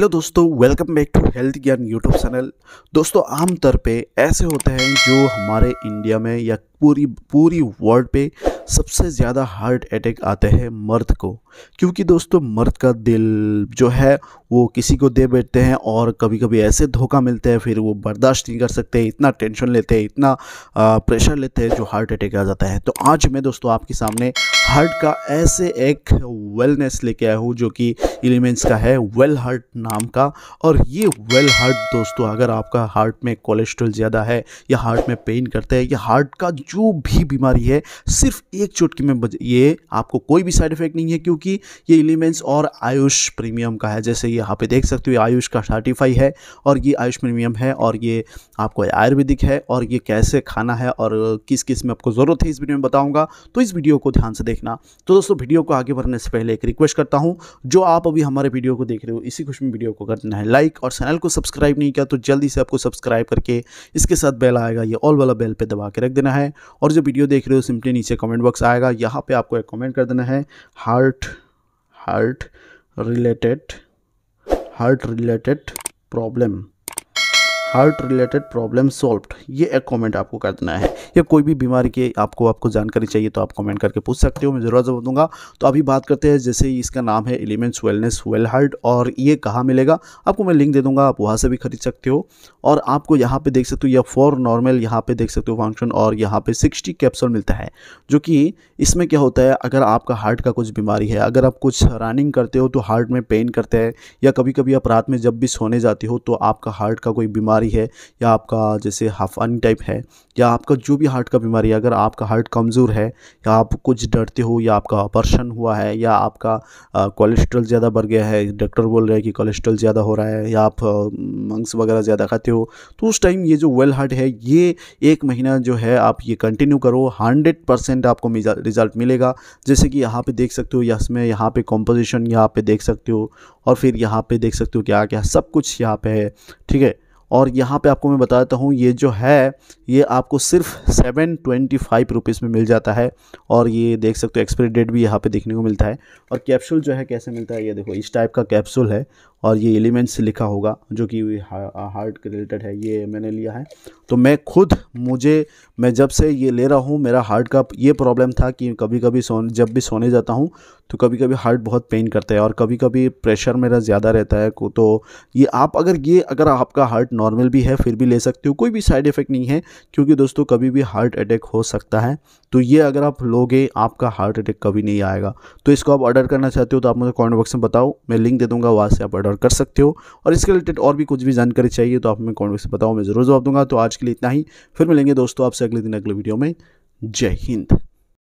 hello दोस्तों welcome back to health Gyan YouTube channel दोस्तों आमतौर पे ऐसे होते हैं जो हमारे इंडिया में या पूरी पूरी वर्ल्ड पे सबसे ज़्यादा हार्ट अटैक आते हैं मर्द को क्योंकि दोस्तों मर्द का दिल जो है वो किसी को दे बैठते हैं और कभी कभी ऐसे धोखा मिलते हैं फिर वो बर्दाश्त नहीं कर सकते इतना टेंशन लेते हैं इतना प्रेशर लेते हैं जो हार्ट अटैक आ जाता है तो आज मैं दोस्तों आपके सामने हार्ट का ऐसे एक वेलनेस लेके आया हूँ जो कि एलिमेंट्स का है वेल हार्ट नाम का और ये वेल हार्ट दोस्तों अगर आपका हार्ट में कोलेस्ट्रॉल ज़्यादा है या हार्ट में पेन करते हैं या हार्ट का जो भी बीमारी है सिर्फ एक चुटकी में बज ये आपको कोई भी साइड इफेक्ट नहीं है क्योंकि ये एलिमेंट्स और आयुष प्रीमियम का है जैसे यहाँ पे देख सकते हो आयुष का सर्टिफाई है और ये आयुष प्रीमियम है और ये आपको आयुर्वेदिक है और ये कैसे खाना है और किस किस में आपको ज़रूरत है इस वीडियो में बताऊँगा तो इस वीडियो को ध्यान से देखना तो दोस्तों वीडियो को आगे बढ़ने से पहले एक रिक्वेस्ट करता हूँ जो आप अभी हमारे वीडियो को देख रहे हो इसी खुश में वीडियो को करना है लाइक और चैनल को सब्सक्राइब नहीं किया तो जल्दी से आपको सब्सक्राइब करके इसके साथ बेल आएगा ये ऑल वाला बेल पर दबा के रख देना है और जो वीडियो देख रहे हो सिंपली नीचे कमेंट बॉक्स आएगा यहाँ पे आपको एक कमेंट कर देना है heart heart related heart related problem heart related problem solved ये एक कमेंट आपको कर देना है या कोई भी बीमारी की आपको आपको जानकारी चाहिए तो आप कमेंट करके पूछ सकते हो मैं ज़रूर जवाब दूंगा तो अभी बात करते हैं जैसे इसका नाम है एलिमेंट्स वेलनेस वेल हार्ट और ये कहाँ मिलेगा आपको मैं लिंक दे दूंगा आप वहाँ से भी खरीद सकते हो और आपको यहाँ पर देख सकते हो या फॉर नॉर्मल यहाँ पर देख सकते हो फंक्शन और यहाँ पर सिक्सटी कैप्सूल मिलता है जो कि इसमें क्या होता है अगर आपका हार्ट का कुछ बीमारी है अगर आप कुछ रनिंग करते हो तो हार्ट में पेन करते हैं या कभी कभी आप रात में जब भी सोने जाते हो तो आपका हार्ट का कोई बीमारी बीमारी है या आपका जैसे हाफानी टाइप है या आपका जो भी हार्ट का बीमारी है अगर आपका हार्ट कमज़ोर है या आप कुछ डरते हो या आपका ऑपरेशन हुआ है या आपका कोलेस्ट्रॉल ज़्यादा बढ़ गया है डॉक्टर बोल रहे हैं कि कोलेस्ट्रॉल ज़्यादा हो रहा है या आप मंग्स वगैरह ज़्यादा खाते हो तो उस टाइम ये जो वेल हार्ट है ये एक महीना जो है आप ये कंटिन्यू करो हंड्रेड परसेंट आपको रिज़ल्ट मिलेगा जैसे कि यहाँ पे देख सकते हो या इसमें यहाँ पे कॉम्पोजिशन यहाँ पे देख सकते हो और फिर यहाँ पे देख सकते हो क्या क्या सब कुछ यहाँ पे है ठीक है और यहाँ पे आपको मैं बताता हूँ ये जो है ये आपको सिर्फ सेवन ट्वेंटी फाइव रुपीज़ में मिल जाता है और ये देख सकते हो एक्सपायरी डेट भी यहाँ पे देखने को मिलता है और कैप्सूल जो है कैसे मिलता है ये देखो इस टाइप का कैप्सूल है और ये एलिमेंट्स लिखा होगा जो कि हार्ट के रिलेटेड है ये मैंने लिया है तो मैं खुद मुझे मैं जब से ये ले रहा हूँ मेरा हार्ट का ये प्रॉब्लम था कि कभी कभी सोने जब भी सोने जाता हूँ तो कभी कभी हार्ट बहुत पेन करता है और कभी कभी प्रेशर मेरा ज़्यादा रहता है तो ये आप अगर ये अगर आपका हार्ट नॉर्मल भी है फिर भी ले सकते हो कोई भी साइड इफ़ेक्ट नहीं है क्योंकि दोस्तों कभी भी हार्ट अटैक हो सकता है तो ये अगर आप लोगे आपका हार्ट अटैक कभी नहीं आएगा तो इसको आप ऑर्डर करना चाहते हो तो आप मुझे कॉमेंट बॉक्स में बताओ मैं लिंक दे दूँगा वहाँ से आप ऑर्डर कर सकते हो और इसके रिलेटेड और भी कुछ भी जानकारी चाहिए तो आप हमें कॉमेंट बॉक्स में बताओ मैं ज़रूर जवाब दूँगा तो आज के लिए इतना ही फिर मिलेंगे दोस्तों आपसे अगले दिन अगले वीडियो में जय हिंद